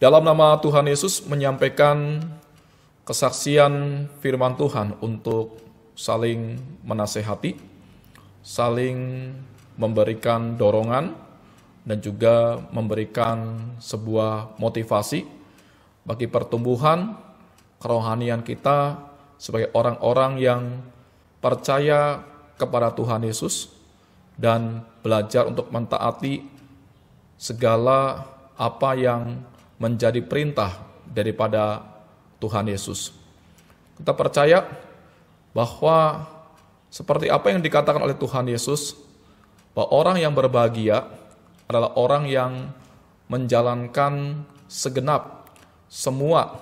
Dalam nama Tuhan Yesus menyampaikan kesaksian firman Tuhan untuk saling menasehati, saling memberikan dorongan, dan juga memberikan sebuah motivasi bagi pertumbuhan kerohanian kita sebagai orang-orang yang percaya kepada Tuhan Yesus dan belajar untuk mentaati segala apa yang menjadi perintah daripada Tuhan Yesus. Kita percaya bahwa seperti apa yang dikatakan oleh Tuhan Yesus, bahwa orang yang berbahagia adalah orang yang menjalankan segenap semua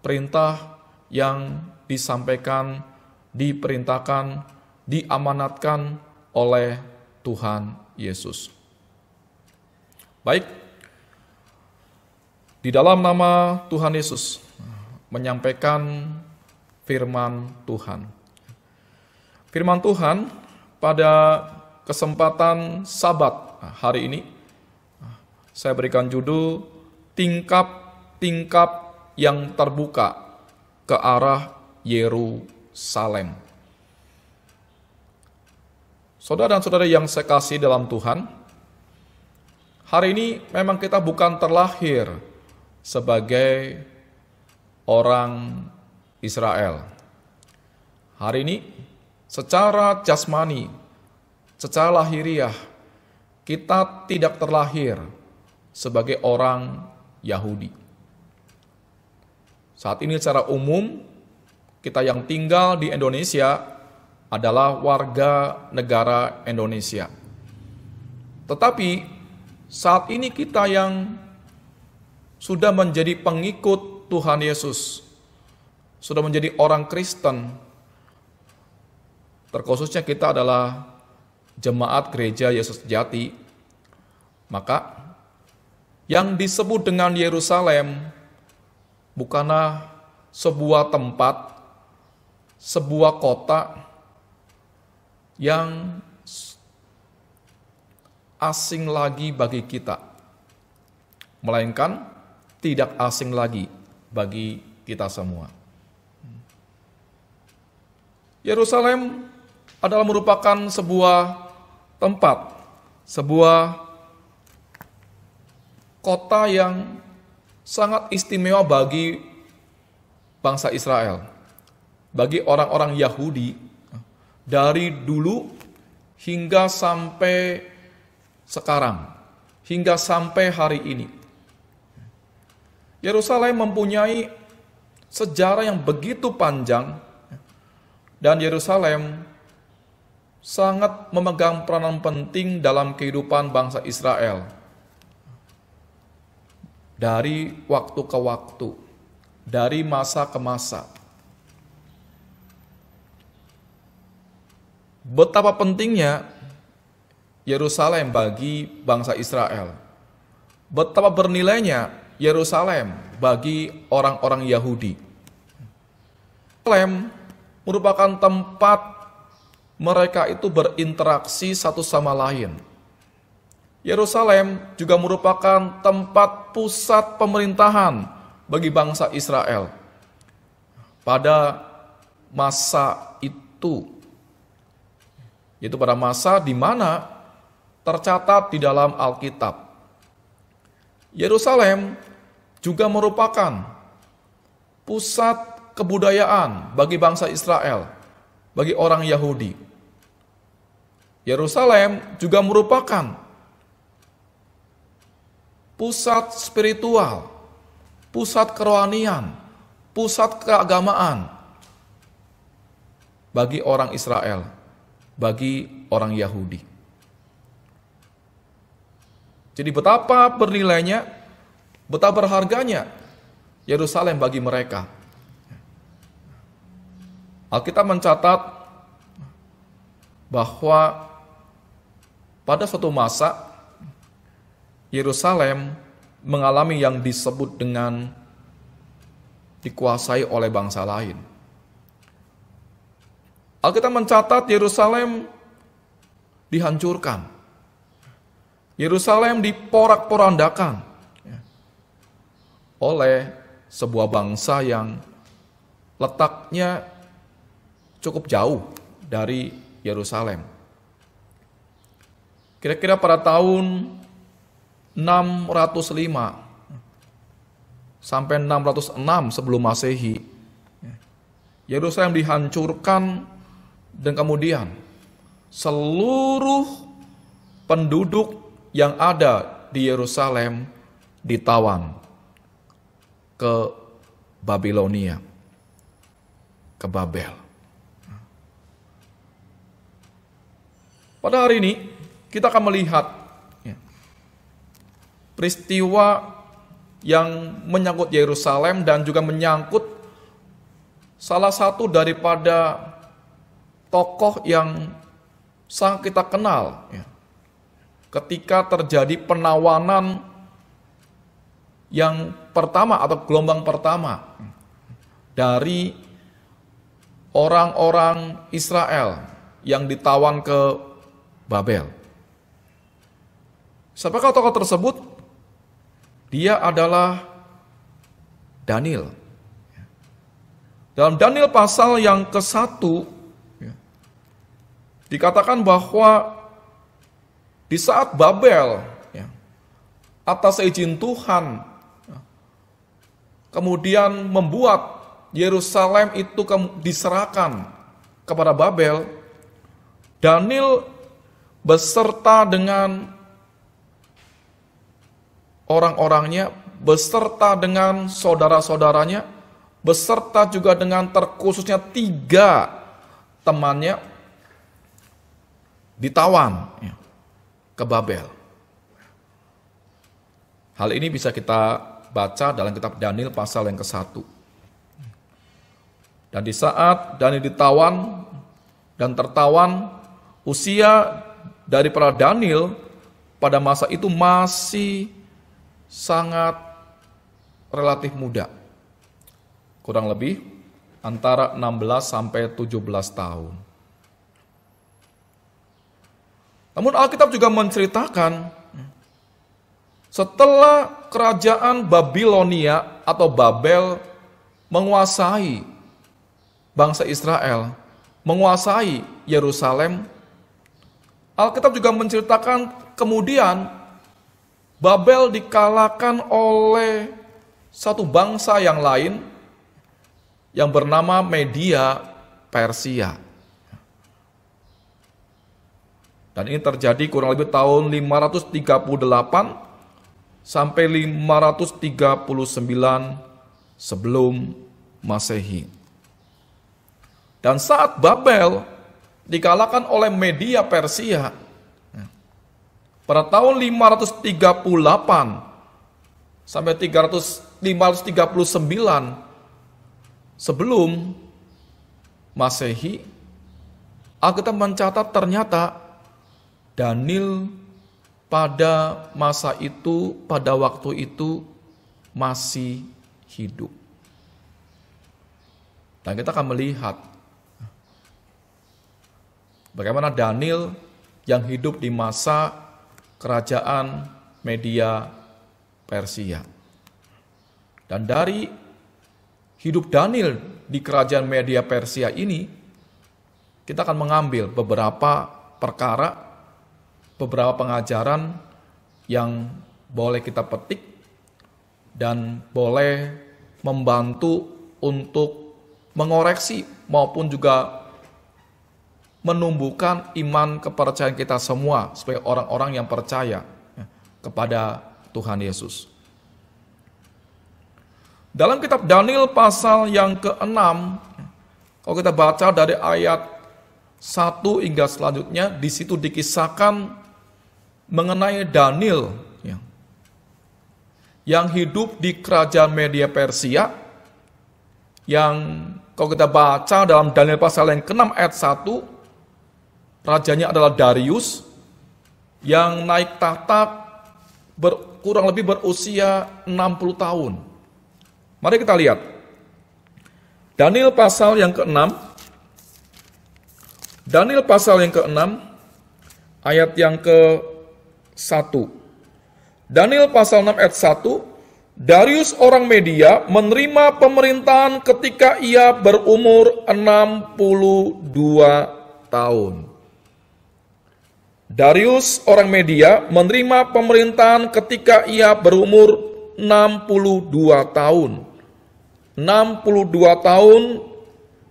perintah yang disampaikan, diperintahkan, diamanatkan oleh Tuhan Yesus. Baik, di dalam nama Tuhan Yesus menyampaikan firman Tuhan. Firman Tuhan pada kesempatan Sabat nah, hari ini saya berikan judul tingkap-tingkap yang terbuka ke arah Yerusalem. Saudara dan saudara yang saya kasih dalam Tuhan, hari ini memang kita bukan terlahir sebagai orang Israel. Hari ini secara jasmani, secara lahiriah kita tidak terlahir sebagai orang Yahudi. Saat ini secara umum kita yang tinggal di Indonesia adalah warga negara Indonesia. Tetapi saat ini kita yang sudah menjadi pengikut Tuhan Yesus, sudah menjadi orang Kristen, terkhususnya kita adalah jemaat gereja Yesus sejati, maka yang disebut dengan Yerusalem bukanlah sebuah tempat, sebuah kota yang asing lagi bagi kita, melainkan tidak asing lagi bagi kita semua. Yerusalem adalah merupakan sebuah tempat, sebuah kota yang sangat istimewa bagi bangsa Israel, bagi orang-orang Yahudi dari dulu hingga sampai sekarang, hingga sampai hari ini. Yerusalem mempunyai sejarah yang begitu panjang dan Yerusalem sangat memegang peranan penting dalam kehidupan bangsa Israel. Dari waktu ke waktu, dari masa ke masa. Betapa pentingnya Yerusalem bagi bangsa Israel. Betapa bernilainya Yerusalem bagi orang-orang Yahudi. Yerusalem merupakan tempat mereka itu berinteraksi satu sama lain. Yerusalem juga merupakan tempat pusat pemerintahan bagi bangsa Israel. Pada masa itu, yaitu pada masa di mana tercatat di dalam Alkitab Yerusalem juga merupakan pusat kebudayaan bagi bangsa Israel, bagi orang Yahudi. Yerusalem juga merupakan pusat spiritual, pusat kerohanian, pusat keagamaan bagi orang Israel, bagi orang Yahudi. Jadi betapa bernilainya, betapa berharganya Yerusalem bagi mereka. Alkitab mencatat bahwa pada suatu masa Yerusalem mengalami yang disebut dengan dikuasai oleh bangsa lain. Alkitab mencatat Yerusalem dihancurkan Yerusalem diporak-porandakan ya. oleh sebuah bangsa yang letaknya cukup jauh dari Yerusalem. Kira-kira pada tahun 605 sampai 606 sebelum Masehi, ya, Yerusalem dihancurkan dan kemudian seluruh penduduk yang ada di Yerusalem ditawan ke Babilonia, ke Babel. Pada hari ini kita akan melihat ya, peristiwa yang menyangkut Yerusalem dan juga menyangkut salah satu daripada tokoh yang sangat kita kenal ya, ketika terjadi penawanan yang pertama atau gelombang pertama dari orang-orang Israel yang ditawan ke Babel. Siapakah tokoh tersebut? Dia adalah Daniel. Dalam Daniel pasal yang ke-1 ya, dikatakan bahwa di saat Babel, ya, atas izin Tuhan, ya, kemudian membuat Yerusalem itu ke, diserahkan kepada Babel, Daniel beserta dengan orang-orangnya, beserta dengan saudara-saudaranya, beserta juga dengan terkhususnya tiga temannya ditawan. Ya ke Babel. Hal ini bisa kita baca dalam kitab Daniel pasal yang ke-1. Dan di saat Daniel ditawan dan tertawan, usia dari para Daniel pada masa itu masih sangat relatif muda. Kurang lebih antara 16 sampai 17 tahun. Namun Alkitab juga menceritakan setelah kerajaan Babilonia atau Babel menguasai bangsa Israel, menguasai Yerusalem, Alkitab juga menceritakan kemudian Babel dikalahkan oleh satu bangsa yang lain yang bernama Media Persia. Dan ini terjadi kurang lebih tahun 538 sampai 539 sebelum Masehi. Dan saat Babel dikalahkan oleh media Persia pada tahun 538 sampai 300, 539 sebelum Masehi Alkitab mencatat ternyata Daniel pada masa itu, pada waktu itu masih hidup. Dan kita akan melihat bagaimana Daniel yang hidup di masa kerajaan media Persia. Dan dari hidup Daniel di kerajaan media Persia ini, kita akan mengambil beberapa perkara beberapa pengajaran yang boleh kita petik dan boleh membantu untuk mengoreksi maupun juga menumbuhkan iman kepercayaan kita semua sebagai orang-orang yang percaya ya, kepada Tuhan Yesus. Dalam kitab Daniel pasal yang ke-6, ya, kalau kita baca dari ayat 1 hingga selanjutnya, di situ dikisahkan mengenai Daniel ya, yang hidup di kerajaan media Persia yang kalau kita baca dalam Daniel pasal yang ke-6 ayat 1 rajanya adalah Darius yang naik tahta ber, kurang lebih berusia 60 tahun. Mari kita lihat. Daniel pasal yang ke-6 Daniel pasal yang ke-6 ayat yang ke 1. Daniel pasal 6 ayat 1, Darius orang Media menerima pemerintahan ketika ia berumur 62 tahun. Darius orang Media menerima pemerintahan ketika ia berumur 62 tahun. 62 tahun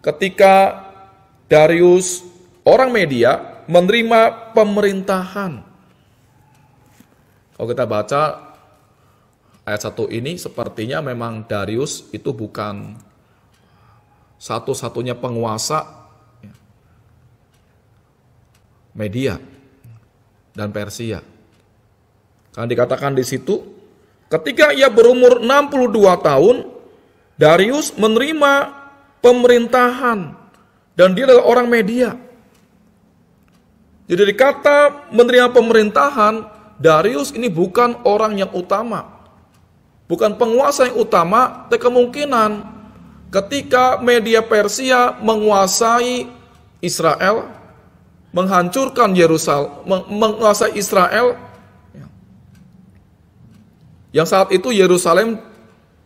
ketika Darius orang Media menerima pemerintahan. Kalau kita baca ayat 1 ini sepertinya memang Darius itu bukan satu-satunya penguasa media dan Persia. Kan dikatakan di situ, ketika ia berumur 62 tahun, Darius menerima pemerintahan dan dia adalah orang media. Jadi dikata menerima pemerintahan Darius ini bukan orang yang utama. Bukan penguasa yang utama, tapi kemungkinan ketika media Persia menguasai Israel, menghancurkan Yerusalem, menguasai Israel, ya. yang saat itu Yerusalem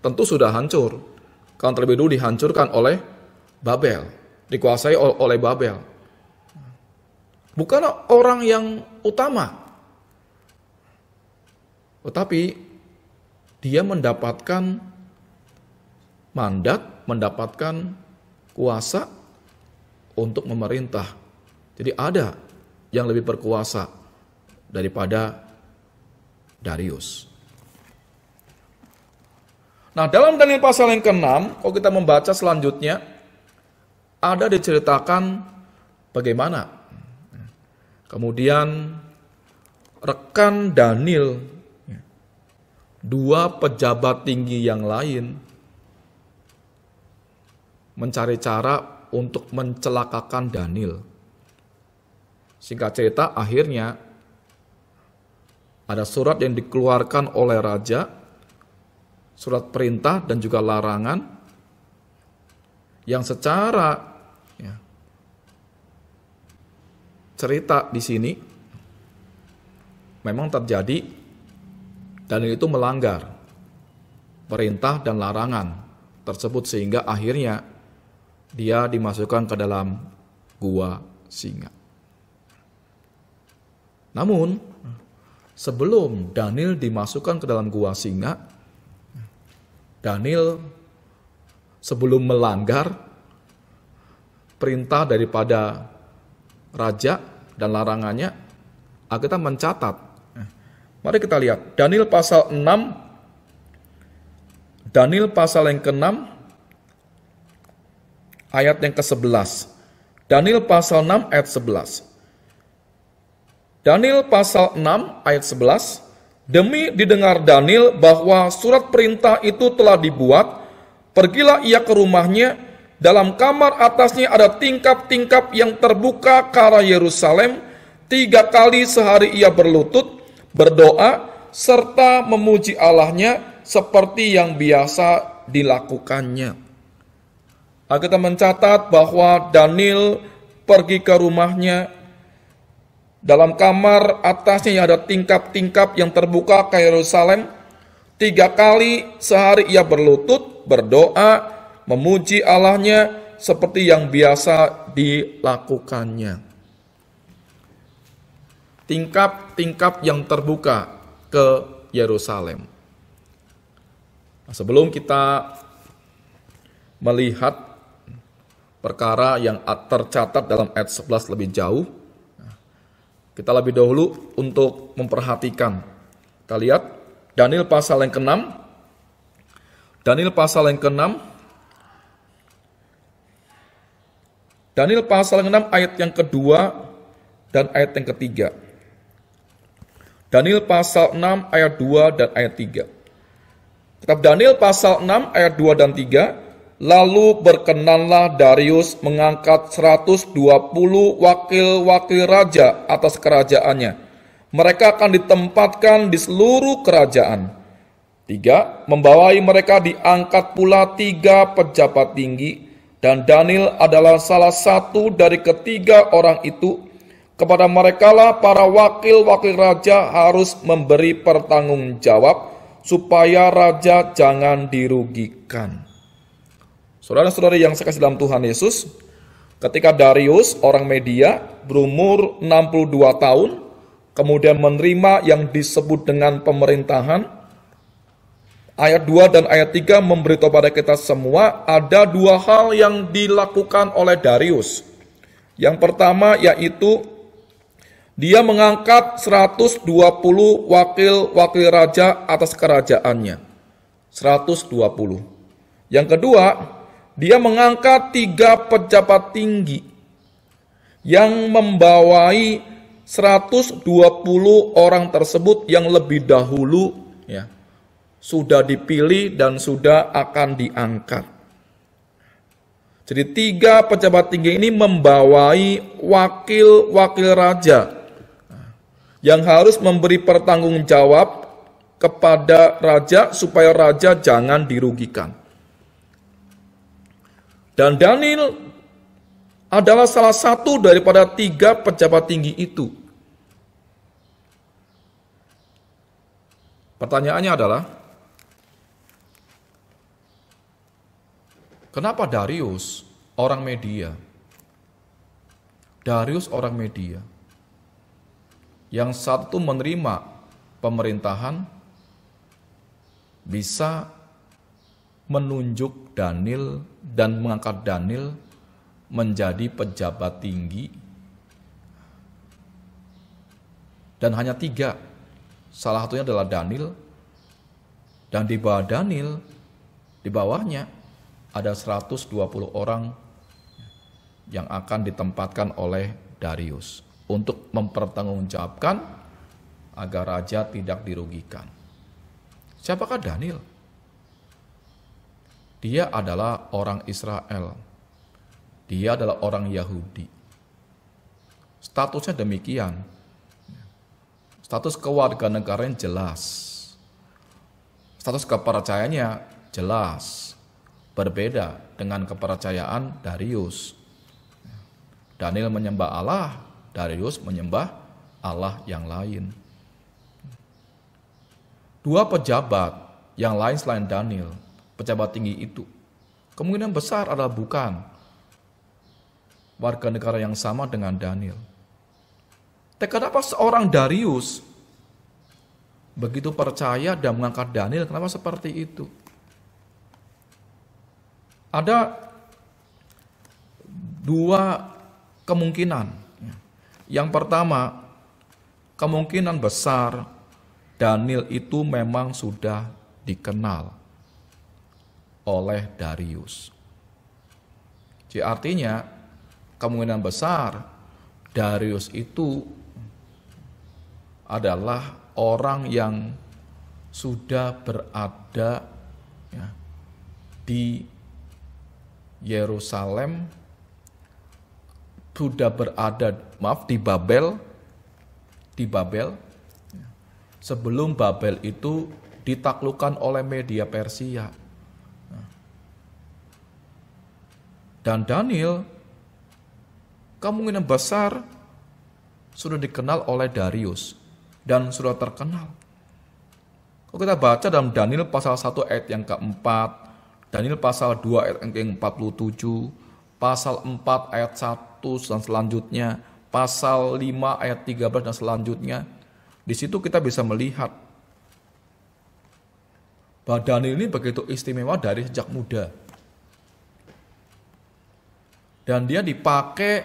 tentu sudah hancur. Karena terlebih dulu dihancurkan oleh Babel, dikuasai oleh Babel. Bukan orang yang utama. Tetapi oh, dia mendapatkan mandat, mendapatkan kuasa untuk memerintah. Jadi ada yang lebih berkuasa daripada Darius. Nah, dalam Daniel pasal yang ke-6, kalau kita membaca selanjutnya, ada diceritakan bagaimana. Kemudian rekan Daniel dua pejabat tinggi yang lain mencari cara untuk mencelakakan Daniel. Singkat cerita, akhirnya ada surat yang dikeluarkan oleh raja, surat perintah dan juga larangan yang secara ya, cerita di sini memang terjadi dan itu melanggar perintah dan larangan tersebut sehingga akhirnya dia dimasukkan ke dalam gua singa. Namun sebelum Daniel dimasukkan ke dalam gua singa, Daniel sebelum melanggar perintah daripada raja dan larangannya, kita mencatat Mari kita lihat Daniel pasal 6 Daniel pasal yang ke-6 ayat yang ke-11. Daniel pasal 6 ayat 11. Daniel pasal 6 ayat 11, demi didengar Daniel bahwa surat perintah itu telah dibuat, pergilah ia ke rumahnya, dalam kamar atasnya ada tingkap-tingkap yang terbuka ke arah Yerusalem, tiga kali sehari ia berlutut, berdoa, serta memuji Allahnya seperti yang biasa dilakukannya. Nah, kita mencatat bahwa Daniel pergi ke rumahnya dalam kamar atasnya yang ada tingkap-tingkap yang terbuka ke Yerusalem. Tiga kali sehari ia berlutut, berdoa, memuji Allahnya seperti yang biasa dilakukannya tingkap-tingkap yang terbuka ke Yerusalem. Nah, sebelum kita melihat perkara yang tercatat dalam ayat 11 lebih jauh, kita lebih dahulu untuk memperhatikan. Kita lihat Daniel pasal yang ke-6. Daniel pasal yang ke-6. Daniel pasal yang ke-6 ayat yang kedua dan ayat yang ketiga. Daniel pasal 6 ayat 2 dan ayat 3. Kitab Daniel pasal 6 ayat 2 dan 3, lalu berkenanlah Darius mengangkat 120 wakil-wakil raja atas kerajaannya. Mereka akan ditempatkan di seluruh kerajaan. Tiga, membawai mereka diangkat pula tiga pejabat tinggi, dan Daniel adalah salah satu dari ketiga orang itu kepada merekalah para wakil-wakil raja harus memberi pertanggung jawab supaya raja jangan dirugikan. Saudara-saudari yang saya kasih dalam Tuhan Yesus, ketika Darius, orang Media, berumur 62 tahun, kemudian menerima yang disebut dengan pemerintahan, ayat 2 dan ayat 3 memberitahu pada kita semua, ada dua hal yang dilakukan oleh Darius. Yang pertama yaitu dia mengangkat 120 wakil-wakil raja atas kerajaannya. 120. Yang kedua, dia mengangkat tiga pejabat tinggi yang membawai 120 orang tersebut yang lebih dahulu ya, sudah dipilih dan sudah akan diangkat. Jadi tiga pejabat tinggi ini membawai wakil-wakil raja yang harus memberi pertanggung jawab kepada raja supaya raja jangan dirugikan. Dan Daniel adalah salah satu daripada tiga pejabat tinggi itu. Pertanyaannya adalah, kenapa Darius orang media? Darius orang media yang satu menerima pemerintahan bisa menunjuk Daniel dan mengangkat Daniel menjadi pejabat tinggi dan hanya tiga salah satunya adalah Daniel dan di bawah Daniel di bawahnya ada 120 orang yang akan ditempatkan oleh Darius untuk mempertanggungjawabkan agar raja tidak dirugikan. Siapakah Daniel? Dia adalah orang Israel. Dia adalah orang Yahudi. Statusnya demikian. Status kewarganegaraan jelas. Status kepercayaannya jelas. Berbeda dengan kepercayaan Darius. Daniel menyembah Allah, Darius menyembah Allah yang lain. Dua pejabat yang lain selain Daniel, pejabat tinggi itu, kemungkinan besar adalah bukan warga negara yang sama dengan Daniel. Tapi kenapa seorang Darius begitu percaya dan mengangkat Daniel? Kenapa seperti itu? Ada dua kemungkinan yang pertama, kemungkinan besar Daniel itu memang sudah dikenal oleh Darius. Jadi artinya kemungkinan besar Darius itu adalah orang yang sudah berada ya, di Yerusalem sudah berada maaf di Babel di Babel sebelum Babel itu ditaklukkan oleh media Persia. Dan Daniel kemungkinan besar sudah dikenal oleh Darius dan sudah terkenal. Kalau kita baca dalam Daniel pasal 1 ayat yang keempat, Daniel pasal 2 ayat yang ke-47, pasal 4 ayat 1, dan selanjutnya, pasal 5 ayat 13 dan selanjutnya. Di situ kita bisa melihat bahwa Daniel ini begitu istimewa dari sejak muda. Dan dia dipakai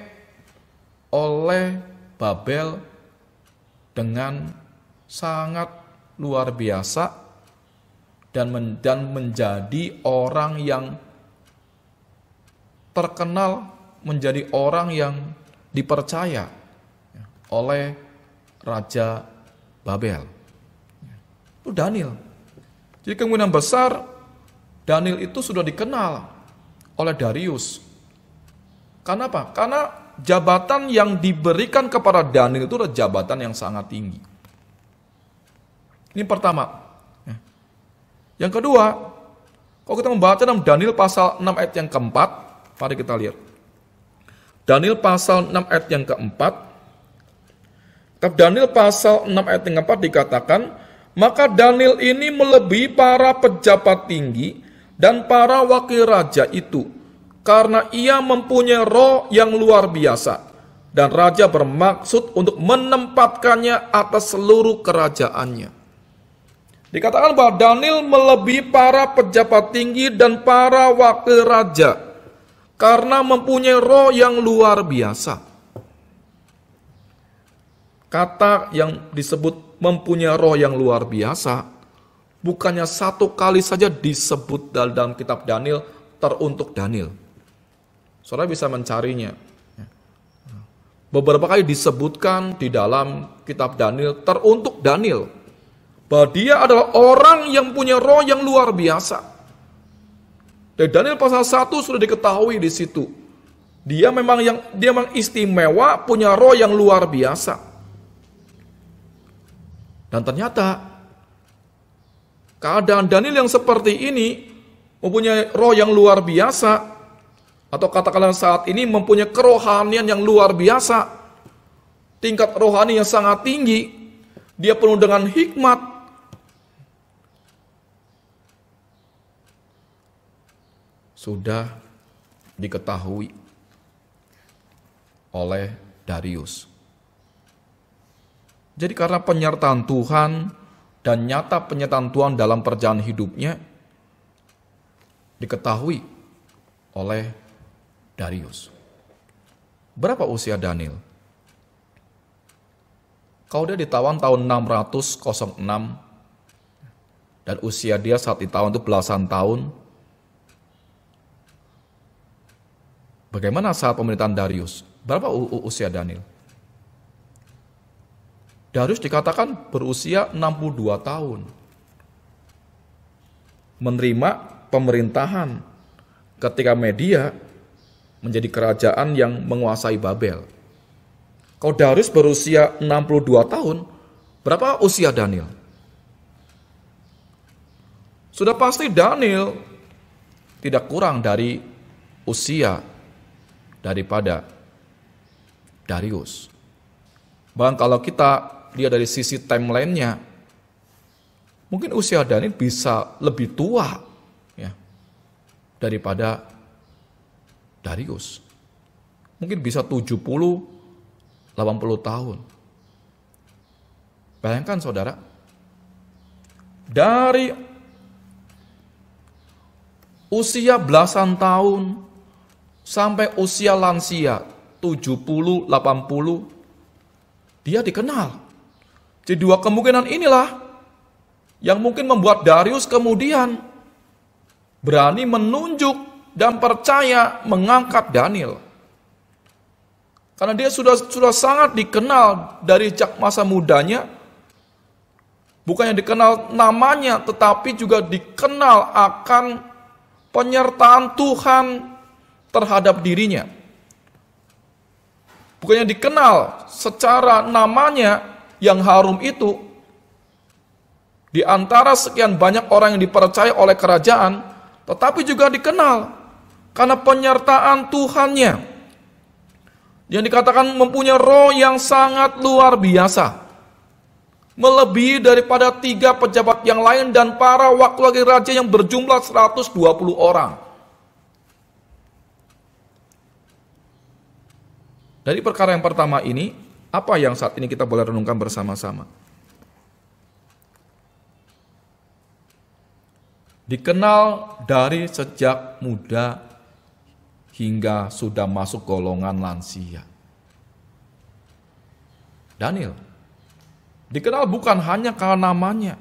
oleh Babel dengan sangat luar biasa dan, dan menjadi orang yang terkenal menjadi orang yang dipercaya oleh Raja Babel. Itu Daniel. Jadi kemungkinan besar Daniel itu sudah dikenal oleh Darius. Karena apa? Karena jabatan yang diberikan kepada Daniel itu adalah jabatan yang sangat tinggi. Ini pertama. Yang kedua, kalau kita membaca dalam Daniel pasal 6 ayat yang keempat, mari kita lihat. Daniel pasal 6 ayat yang keempat. Daniel pasal 6 ayat yang keempat dikatakan, maka Daniel ini melebihi para pejabat tinggi dan para wakil raja itu, karena ia mempunyai roh yang luar biasa, dan raja bermaksud untuk menempatkannya atas seluruh kerajaannya. Dikatakan bahwa Daniel melebihi para pejabat tinggi dan para wakil raja karena mempunyai roh yang luar biasa. Kata yang disebut mempunyai roh yang luar biasa, bukannya satu kali saja disebut dalam kitab Daniel, teruntuk Daniel. Saudara bisa mencarinya. Beberapa kali disebutkan di dalam kitab Daniel, teruntuk Daniel. Bahwa dia adalah orang yang punya roh yang luar biasa. Dari Daniel pasal 1 sudah diketahui di situ. Dia memang yang dia memang istimewa, punya roh yang luar biasa. Dan ternyata keadaan Daniel yang seperti ini mempunyai roh yang luar biasa atau katakanlah saat ini mempunyai kerohanian yang luar biasa. Tingkat rohani yang sangat tinggi. Dia penuh dengan hikmat, sudah diketahui oleh Darius. Jadi karena penyertaan Tuhan dan nyata penyertaan Tuhan dalam perjalanan hidupnya diketahui oleh Darius. Berapa usia Daniel? Kalau dia ditawan tahun 606 dan usia dia saat ditawan itu belasan tahun, Bagaimana saat pemerintahan Darius? Berapa usia Daniel? Darius dikatakan berusia 62 tahun. Menerima pemerintahan ketika media menjadi kerajaan yang menguasai Babel. Kalau Darius berusia 62 tahun, berapa usia Daniel? Sudah pasti Daniel tidak kurang dari usia daripada Darius. Bang kalau kita lihat dari sisi timelinenya, mungkin usia Daniel bisa lebih tua ya, daripada Darius. Mungkin bisa 70, 80 tahun. Bayangkan saudara, dari usia belasan tahun sampai usia lansia 70, 80 dia dikenal. Jadi dua kemungkinan inilah yang mungkin membuat Darius kemudian berani menunjuk dan percaya mengangkat Daniel. Karena dia sudah sudah sangat dikenal dari sejak masa mudanya. Bukannya dikenal namanya, tetapi juga dikenal akan penyertaan Tuhan terhadap dirinya. Bukannya dikenal secara namanya yang harum itu, di antara sekian banyak orang yang dipercaya oleh kerajaan, tetapi juga dikenal karena penyertaan Tuhannya. Yang dikatakan mempunyai roh yang sangat luar biasa. Melebihi daripada tiga pejabat yang lain dan para wakil raja yang berjumlah 120 orang. Dari perkara yang pertama ini, apa yang saat ini kita boleh renungkan bersama-sama? Dikenal dari sejak muda hingga sudah masuk golongan lansia. Daniel dikenal bukan hanya karena namanya.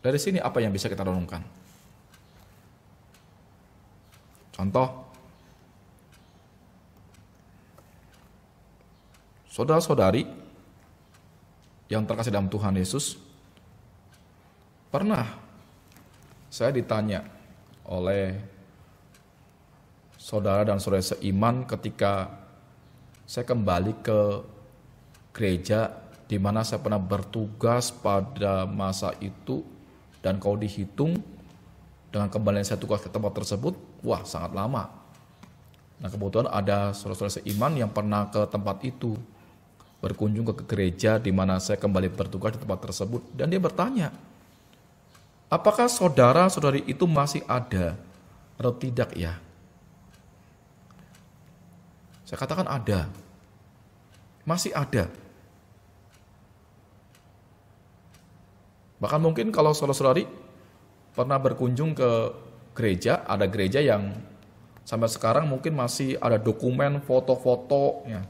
Dari sini apa yang bisa kita renungkan? Contoh Saudara-saudari yang terkasih dalam Tuhan Yesus, pernah saya ditanya oleh saudara dan saudara seiman ketika saya kembali ke gereja di mana saya pernah bertugas pada masa itu dan kau dihitung dengan kembali saya tugas ke tempat tersebut, wah sangat lama. Nah kebetulan ada saudara-saudara seiman yang pernah ke tempat itu berkunjung ke gereja di mana saya kembali bertugas di tempat tersebut dan dia bertanya, apakah saudara-saudari itu masih ada atau tidak ya? Saya katakan ada. Masih ada. Bahkan mungkin kalau saudara-saudari pernah berkunjung ke gereja, ada gereja yang sampai sekarang mungkin masih ada dokumen foto-foto ya,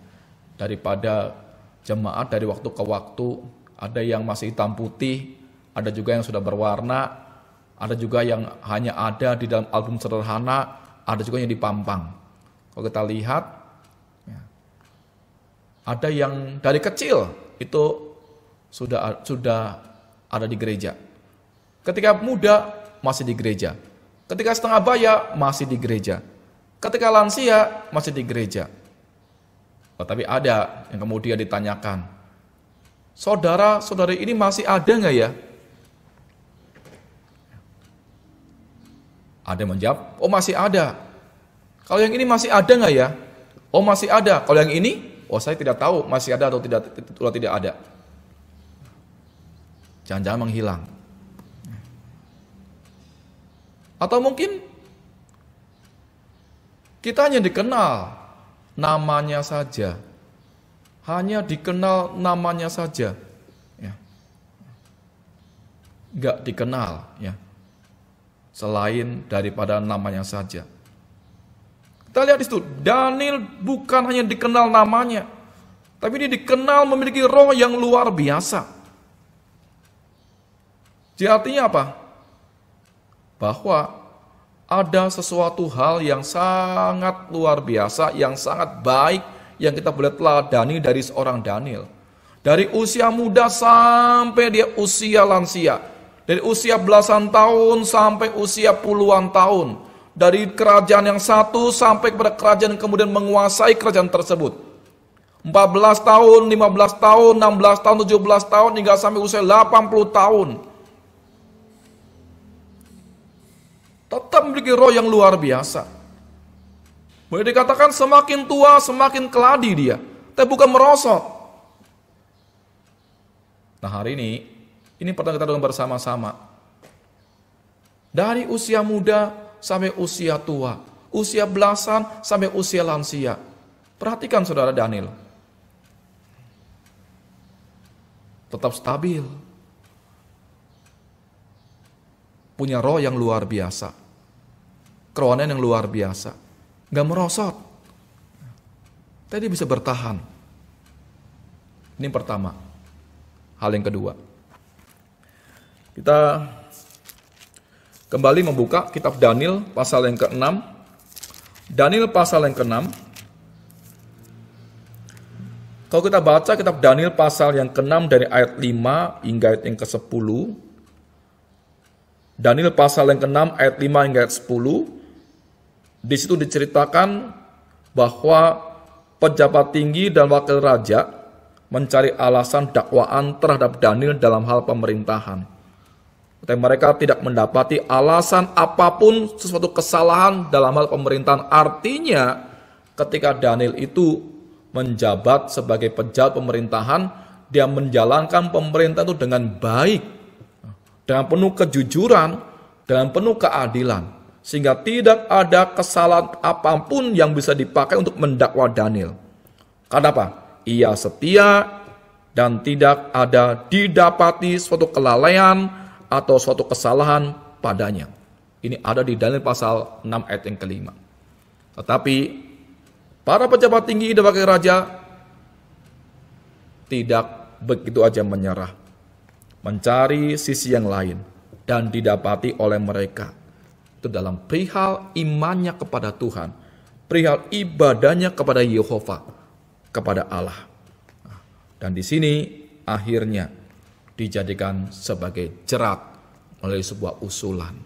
daripada jemaat dari waktu ke waktu, ada yang masih hitam putih, ada juga yang sudah berwarna, ada juga yang hanya ada di dalam album sederhana, ada juga yang dipampang. Kalau kita lihat, ya, ada yang dari kecil itu sudah sudah ada di gereja. Ketika muda masih di gereja. Ketika setengah baya masih di gereja. Ketika lansia masih di gereja. Oh, tapi ada yang kemudian ditanyakan, saudara-saudari ini masih ada nggak ya? Ada yang menjawab, oh masih ada. Kalau yang ini masih ada nggak ya? Oh masih ada. Kalau yang ini, oh saya tidak tahu masih ada atau tidak atau tidak ada. Jangan-jangan menghilang. Atau mungkin kita hanya dikenal namanya saja. Hanya dikenal namanya saja. Ya. Nggak dikenal ya. Selain daripada namanya saja. Kita lihat di situ, Daniel bukan hanya dikenal namanya, tapi dia dikenal memiliki roh yang luar biasa. Jadi artinya apa? Bahwa ada sesuatu hal yang sangat luar biasa, yang sangat baik yang kita boleh teladani dari seorang Daniel. Dari usia muda sampai dia usia lansia. Dari usia belasan tahun sampai usia puluhan tahun. Dari kerajaan yang satu sampai kepada kerajaan yang kemudian menguasai kerajaan tersebut. 14 tahun, 15 tahun, 16 tahun, 17 tahun, hingga sampai usia 80 tahun. tetap memiliki roh yang luar biasa. Boleh dikatakan semakin tua semakin keladi dia, tapi bukan merosot. Nah hari ini, ini pertanyaan kita dengan bersama-sama. Dari usia muda sampai usia tua, usia belasan sampai usia lansia. Perhatikan saudara Daniel. Tetap stabil. Punya roh yang luar biasa kerawanan yang luar biasa. nggak merosot. Tadi bisa bertahan. Ini yang pertama. Hal yang kedua. Kita kembali membuka kitab Daniel pasal yang keenam. Daniel pasal yang keenam, Kalau kita baca kitab Daniel pasal yang keenam dari ayat 5 hingga ayat yang ke-10. Daniel pasal yang keenam ayat 5 hingga ayat 10. Di situ diceritakan bahwa pejabat tinggi dan wakil raja mencari alasan dakwaan terhadap Daniel dalam hal pemerintahan. Tapi mereka tidak mendapati alasan apapun sesuatu kesalahan dalam hal pemerintahan. Artinya ketika Daniel itu menjabat sebagai pejabat pemerintahan, dia menjalankan pemerintahan itu dengan baik, dengan penuh kejujuran, dengan penuh keadilan sehingga tidak ada kesalahan apapun yang bisa dipakai untuk mendakwa Daniel. Karena apa? Ia setia dan tidak ada didapati suatu kelalaian atau suatu kesalahan padanya. Ini ada di Daniel pasal 6 ayat yang kelima. Tetapi para pejabat tinggi dan wakil raja tidak begitu aja menyerah. Mencari sisi yang lain dan didapati oleh mereka itu dalam perihal imannya kepada Tuhan, perihal ibadahnya kepada Yehova, kepada Allah. Dan di sini akhirnya dijadikan sebagai jerat oleh sebuah usulan,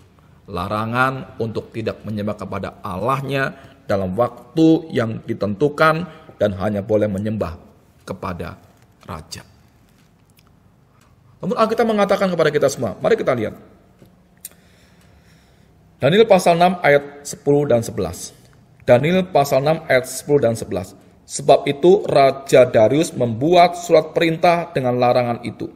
larangan untuk tidak menyembah kepada Allahnya dalam waktu yang ditentukan dan hanya boleh menyembah kepada raja. Namun Alkitab mengatakan kepada kita semua, mari kita lihat Daniel pasal 6 ayat 10 dan 11. Daniel pasal 6 ayat 10 dan 11. Sebab itu Raja Darius membuat surat perintah dengan larangan itu.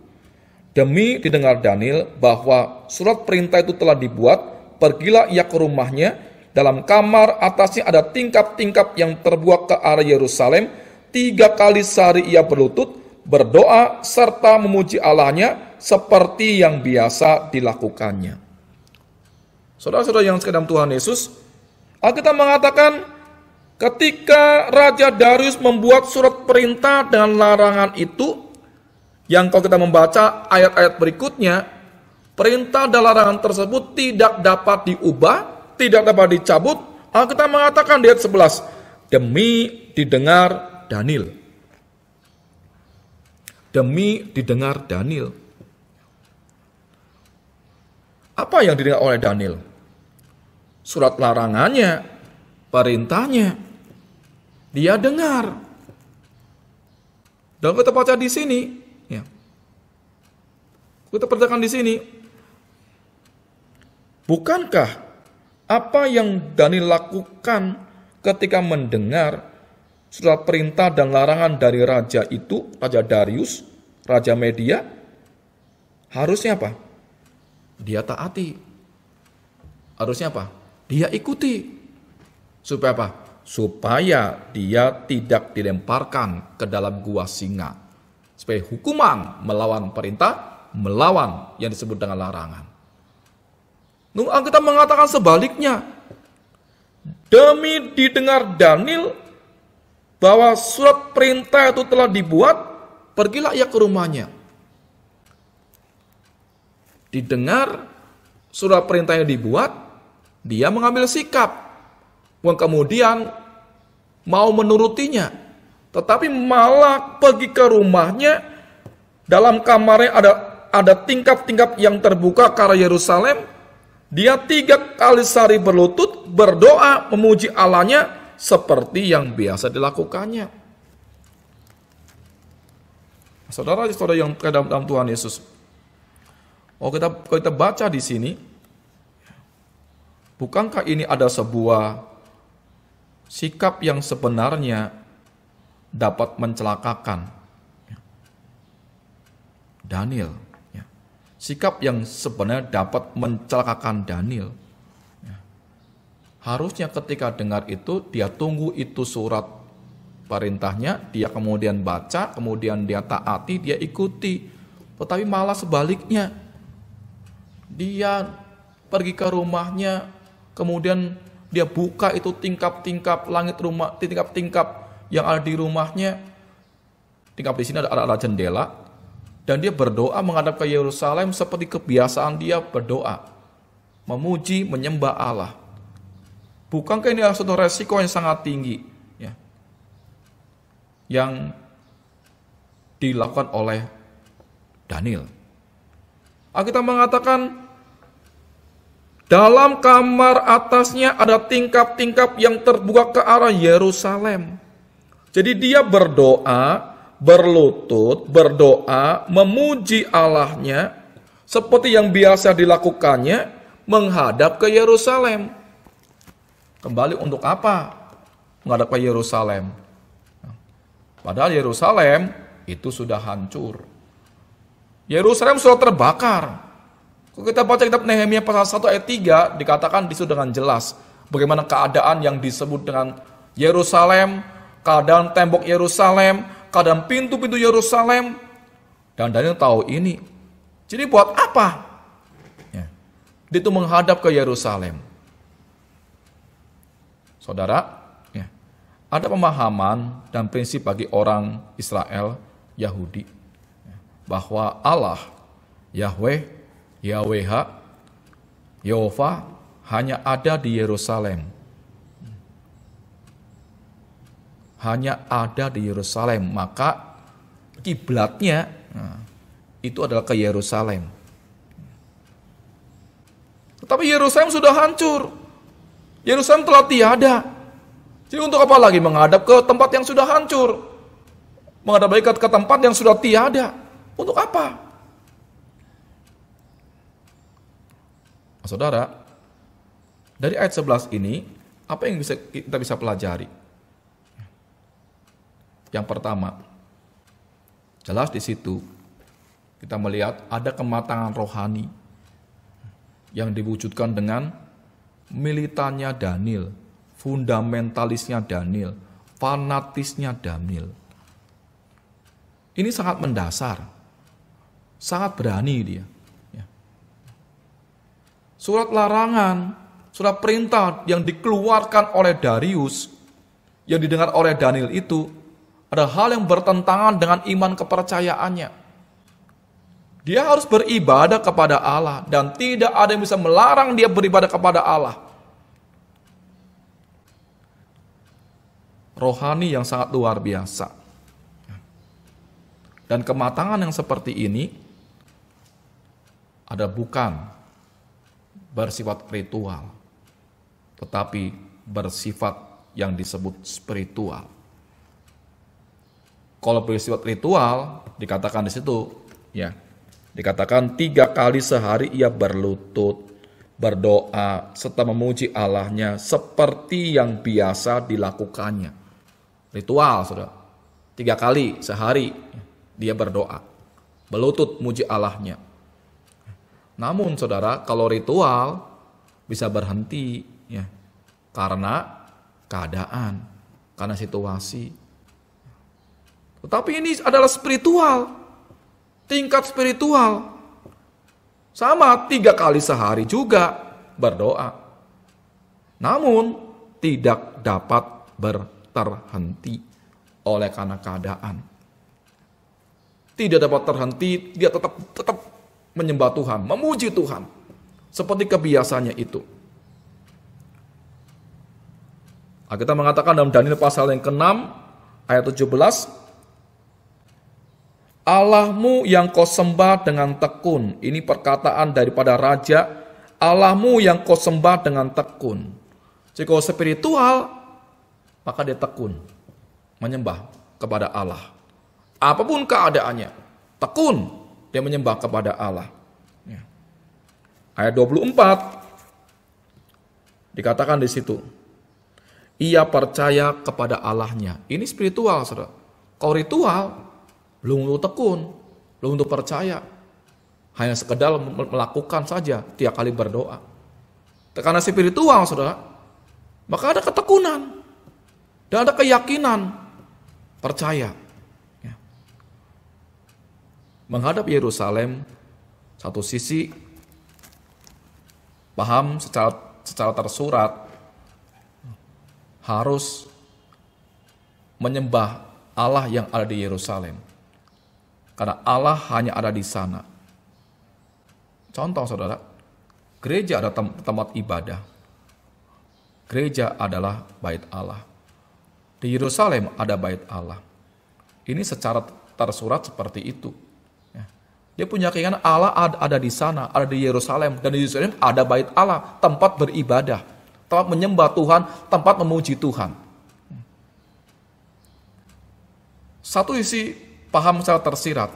Demi didengar Daniel bahwa surat perintah itu telah dibuat, pergilah ia ke rumahnya, dalam kamar atasnya ada tingkap-tingkap yang terbuat ke arah Yerusalem, tiga kali sehari ia berlutut, berdoa serta memuji Allahnya seperti yang biasa dilakukannya. Saudara-saudara yang sekedar Tuhan Yesus, Alkitab mengatakan ketika Raja Darius membuat surat perintah dengan larangan itu, yang kalau kita membaca ayat-ayat berikutnya, perintah dan larangan tersebut tidak dapat diubah, tidak dapat dicabut. Alkitab mengatakan di ayat 11, demi didengar Daniel. Demi didengar Daniel. Apa yang didengar oleh Daniel? surat larangannya, perintahnya. Dia dengar. Dan kita baca di sini, ya. Kita perhatikan di sini. Bukankah apa yang Daniel lakukan ketika mendengar surat perintah dan larangan dari raja itu, Raja Darius, Raja Media, harusnya apa? Dia taati. Harusnya apa? dia ikuti. Supaya apa? Supaya dia tidak dilemparkan ke dalam gua singa. Supaya hukuman melawan perintah, melawan yang disebut dengan larangan. Nung kita mengatakan sebaliknya. Demi didengar Daniel bahwa surat perintah itu telah dibuat, pergilah ia ke rumahnya. Didengar surat perintah yang dibuat, dia mengambil sikap, kemudian mau menurutinya. Tetapi malah pergi ke rumahnya, dalam kamarnya ada ada tingkap-tingkap yang terbuka ke Yerusalem. Dia tiga kali sehari berlutut, berdoa, memuji Allahnya seperti yang biasa dilakukannya. Saudara-saudara yang dalam Tuhan Yesus, Oh kita kita baca di sini bukankah ini ada sebuah sikap yang sebenarnya dapat mencelakakan ya. Daniel? Ya. Sikap yang sebenarnya dapat mencelakakan Daniel. Ya. Harusnya ketika dengar itu, dia tunggu itu surat perintahnya, dia kemudian baca, kemudian dia taati, dia ikuti. Tetapi malah sebaliknya, dia pergi ke rumahnya kemudian dia buka itu tingkap-tingkap langit rumah, tingkap-tingkap yang ada di rumahnya. Tingkap di sini ada arah jendela dan dia berdoa menghadap ke Yerusalem seperti kebiasaan dia berdoa, memuji, menyembah Allah. Bukankah ini adalah resiko yang sangat tinggi ya, yang dilakukan oleh Daniel? Alkitab mengatakan dalam kamar atasnya ada tingkap-tingkap yang terbuka ke arah Yerusalem. Jadi dia berdoa, berlutut, berdoa, memuji Allahnya seperti yang biasa dilakukannya menghadap ke Yerusalem. Kembali untuk apa? Menghadap ke Yerusalem. Padahal Yerusalem itu sudah hancur. Yerusalem sudah terbakar kita baca kitab Nehemia pasal 1 ayat 3 dikatakan disitu dengan jelas bagaimana keadaan yang disebut dengan Yerusalem, keadaan tembok Yerusalem, keadaan pintu-pintu Yerusalem dan Daniel tahu ini. Jadi buat apa? Ya. Dia itu menghadap ke Yerusalem. Saudara, ya. ada pemahaman dan prinsip bagi orang Israel Yahudi ya, bahwa Allah Yahweh Yahweh, Yehova hanya ada di Yerusalem. Hanya ada di Yerusalem, maka kiblatnya nah, itu adalah ke Yerusalem. Tetapi Yerusalem sudah hancur. Yerusalem telah tiada. Jadi untuk apa lagi menghadap ke tempat yang sudah hancur? Menghadap ke tempat yang sudah tiada. Untuk apa? Nah, saudara, dari ayat 11 ini, apa yang bisa kita bisa pelajari? Yang pertama, jelas di situ kita melihat ada kematangan rohani yang diwujudkan dengan militannya Daniel, fundamentalisnya Daniel, fanatisnya Daniel. Ini sangat mendasar, sangat berani dia surat larangan, surat perintah yang dikeluarkan oleh Darius, yang didengar oleh Daniel itu, ada hal yang bertentangan dengan iman kepercayaannya. Dia harus beribadah kepada Allah dan tidak ada yang bisa melarang dia beribadah kepada Allah. Rohani yang sangat luar biasa. Dan kematangan yang seperti ini ada bukan bersifat ritual, tetapi bersifat yang disebut spiritual. Kalau bersifat ritual, dikatakan di situ, ya, dikatakan tiga kali sehari ia berlutut, berdoa, serta memuji Allahnya seperti yang biasa dilakukannya. Ritual, sudah Tiga kali sehari dia berdoa, berlutut muji Allahnya, namun saudara, kalau ritual bisa berhenti ya karena keadaan, karena situasi. Tetapi ini adalah spiritual, tingkat spiritual. Sama tiga kali sehari juga berdoa. Namun tidak dapat berterhenti oleh karena keadaan. Tidak dapat terhenti, dia tetap tetap menyembah Tuhan, memuji Tuhan. Seperti kebiasaannya itu. Nah, kita mengatakan dalam Daniel pasal yang ke-6 ayat 17, Allahmu yang kau sembah dengan tekun. Ini perkataan daripada raja, Allahmu yang kau sembah dengan tekun. Jika spiritual, maka dia tekun. Menyembah kepada Allah. Apapun keadaannya, tekun dia menyembah kepada Allah. Ya. Ayat 24 dikatakan di situ. Ia percaya kepada Allahnya. Ini spiritual, saudara. Kalau ritual, belum untuk tekun, belum untuk percaya. Hanya sekedar melakukan saja tiap kali berdoa. Karena spiritual, saudara, maka ada ketekunan. Dan ada keyakinan, percaya menghadap Yerusalem, satu sisi paham secara, secara tersurat harus menyembah Allah yang ada di Yerusalem. Karena Allah hanya ada di sana. Contoh saudara, gereja ada tempat ibadah. Gereja adalah bait Allah. Di Yerusalem ada bait Allah. Ini secara tersurat seperti itu. Dia punya keinginan Allah ada di sana, ada di Yerusalem. Dan di Yerusalem ada bait Allah, tempat beribadah. Tempat menyembah Tuhan, tempat memuji Tuhan. Satu isi paham secara tersirat.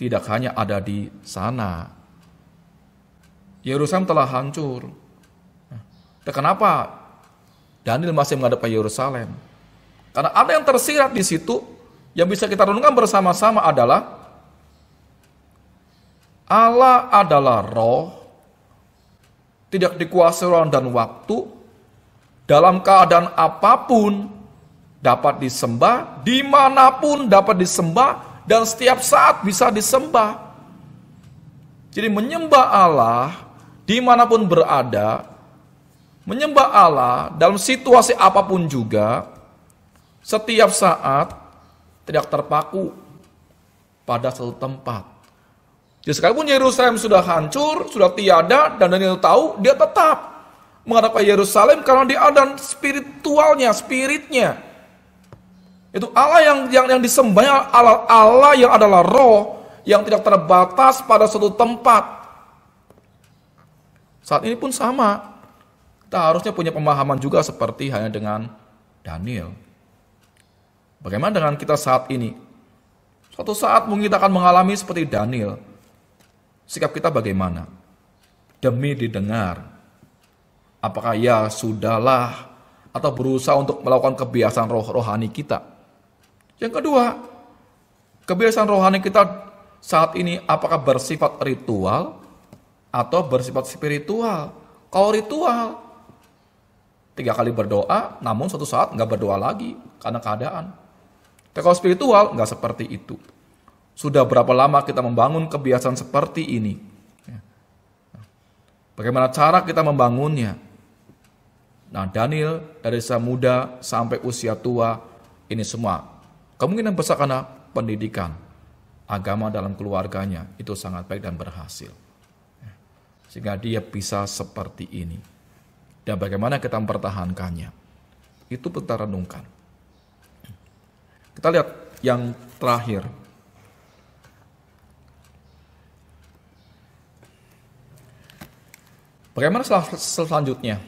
Tidak hanya ada di sana. Yerusalem telah hancur. Nah, kenapa Daniel masih menghadap Yerusalem? Karena ada yang tersirat di situ yang bisa kita renungkan bersama-sama adalah Allah adalah roh, tidak dikuasai ruang dan waktu, dalam keadaan apapun dapat disembah, dimanapun dapat disembah, dan setiap saat bisa disembah. Jadi menyembah Allah dimanapun berada, menyembah Allah dalam situasi apapun juga, setiap saat tidak terpaku pada satu tempat. Jadi ya, sekalipun Yerusalem sudah hancur, sudah tiada, dan Daniel tahu, dia tetap menghadap Yerusalem karena dia ada spiritualnya, spiritnya. Itu Allah yang yang, yang disembah Allah, Allah yang adalah roh yang tidak terbatas pada suatu tempat. Saat ini pun sama. Kita harusnya punya pemahaman juga seperti hanya dengan Daniel. Bagaimana dengan kita saat ini? Suatu saat mungkin kita akan mengalami seperti Daniel Sikap kita bagaimana? Demi didengar. Apakah ya sudahlah atau berusaha untuk melakukan kebiasaan roh rohani kita? Yang kedua, kebiasaan rohani kita saat ini apakah bersifat ritual atau bersifat spiritual? Kalau ritual, tiga kali berdoa, namun suatu saat nggak berdoa lagi karena keadaan. Tapi kalau spiritual nggak seperti itu. Sudah berapa lama kita membangun kebiasaan seperti ini? Ya. Bagaimana cara kita membangunnya? Nah, Daniel dari usia muda sampai usia tua ini semua kemungkinan besar karena pendidikan agama dalam keluarganya itu sangat baik dan berhasil. Ya. Sehingga dia bisa seperti ini. Dan bagaimana kita mempertahankannya? Itu kita renungkan. Kita lihat yang terakhir, Bagaimana sel selanjutnya?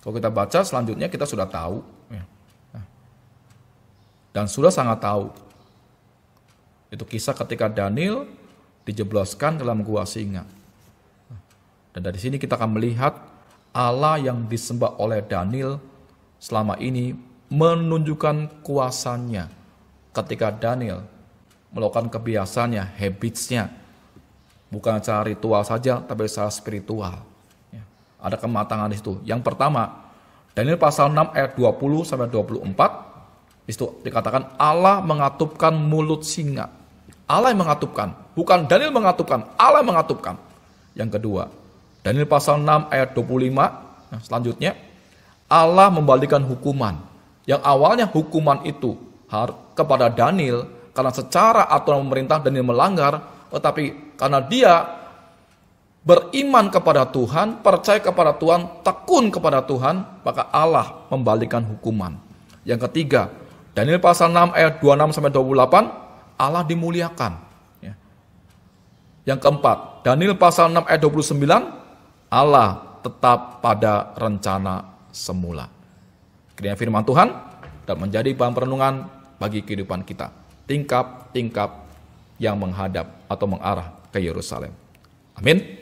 Kalau kita baca selanjutnya kita sudah tahu ya. nah. dan sudah sangat tahu. Itu kisah ketika Daniel dijebloskan dalam gua singa. Dan dari sini kita akan melihat Allah yang disembah oleh Daniel selama ini menunjukkan kuasanya ketika Daniel melakukan kebiasaannya, habitsnya, bukan secara ritual saja, tapi secara spiritual. Ada kematangan di situ. Yang pertama, Daniel pasal 6 ayat 20 sampai 24 itu dikatakan Allah mengatupkan mulut singa. Allah yang mengatupkan, bukan Daniel mengatupkan, Allah yang mengatupkan. Yang kedua, Daniel pasal 6 ayat 25 nah, selanjutnya Allah membalikan hukuman. Yang awalnya hukuman itu kepada Daniel karena secara aturan pemerintah Daniel melanggar, tetapi karena dia beriman kepada Tuhan, percaya kepada Tuhan, tekun kepada Tuhan, maka Allah membalikan hukuman. Yang ketiga, Daniel pasal 6 ayat 26 sampai 28, Allah dimuliakan. Ya. Yang keempat, Daniel pasal 6 ayat 29, Allah tetap pada rencana semula. Kiranya firman Tuhan dan menjadi bahan perenungan bagi kehidupan kita. Tingkap-tingkap yang menghadap atau mengarah ke Yerusalem. Amin.